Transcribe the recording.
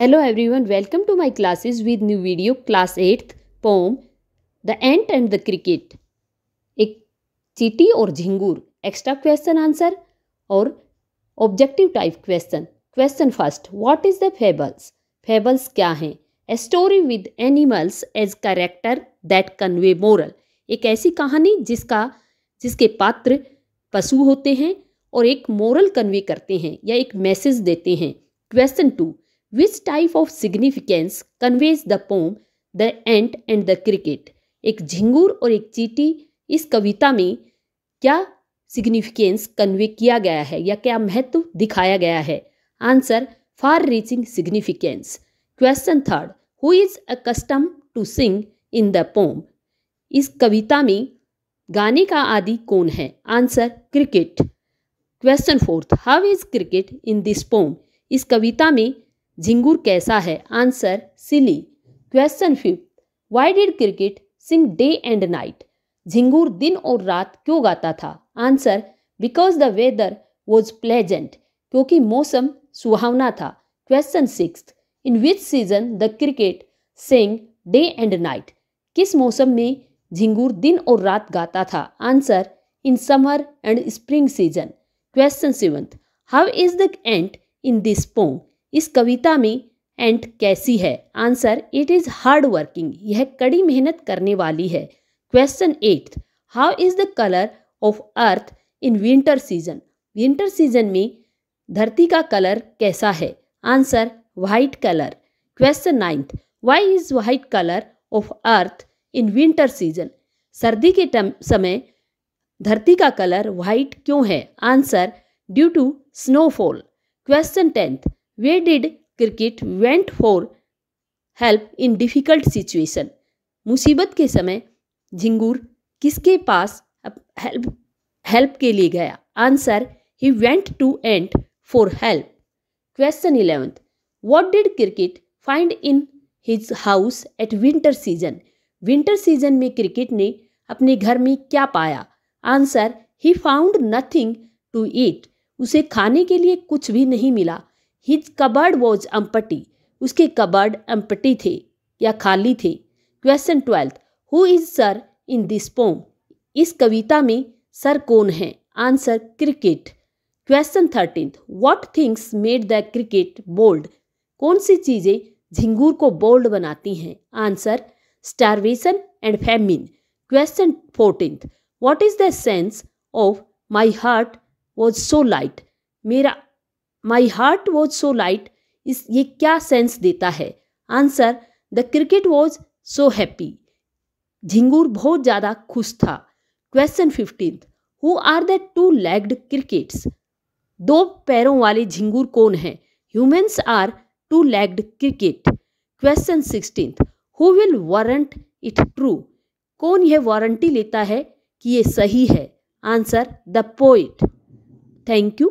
every everyone welcome to my classes with new video class eighth poem the ant and the cricket एक चीटी और झिंगूर extra question answer और objective type question question first what is the fables fables क्या हैं a story with animals as character that convey moral एक ऐसी कहानी जिसका जिसके पात्र पशु होते हैं और एक मोरल कन्वे करते हैं या एक मैसेज देते हैं question two which type of significance conveys the poem the ant and the cricket एक झिंगूर और एक चीटी इस कविता में क्या सिग्निफिकेंस कन्वे किया गया है या क्या महत्व दिखाया गया है answer far reaching significance question third who is a custom to sing in the poem इस कविता में गाने का आदि कौन है answer cricket question fourth how is cricket in this poem इस कविता में झिंगूर कैसा है answer silly question fifth why did cricket sing day and night झिंगूर दिन और रात क्यों गाता था answer because the weather was pleasant क्योंकि मौसम सुहावना था question six in which season the cricket sing day and night किस मौसम में झिंगूर दिन और रात गाता था answer in summer and spring season question seventh how is the ant in this poem इस कविता में एंट कैसी है answer it is hard working यह कड़ी मेहनत करने वाली है question eighth how is the colour of earth in winter season winter season में धरती का कलर कैसा है answer white colour question ninth why is white colour of earth in winter season सर्दी के टम समय धरती का कलर वाइट क्यों है answer due to snowfall question tenth why did cricket went for help in difficult situation मुसीबत के समय झिंगूर किसके पास हेल्प हेल्प के लिए गया answer he went to ant for help question eleventh what did cricket find in his house at winter season winter season में cricket ने अपने घर में क्या पाया answer he found nothing to eat उसे खाने के लिए कुछ भी नहीं मिला हिज कबर्ड वॉज अम्पटी उसके कबर्ड अम्पटी थे या खाली थे question twelfth who is sir in this poem इस कविता में सर कौन है answer cricket question thirteen what things made the cricket bold कौन सी चीज़ें झिंगूर को बोल्ड बनाती हैं answer starvation and famine question fourteen what is the sense of my heart was so light मेरा my heart was so light इस ये क्या सेंस देता है answer the cricket was so happy झिंगूर बहुत ज़्यादा खुश था question fifteenth who are the two legged crickets दो पैरों वाले झिंगूर कौन है humans are two legged cricket question sixteenth who will warrant it true कौन यह वारंटी लेता है कि ये सही है answer the poet thank you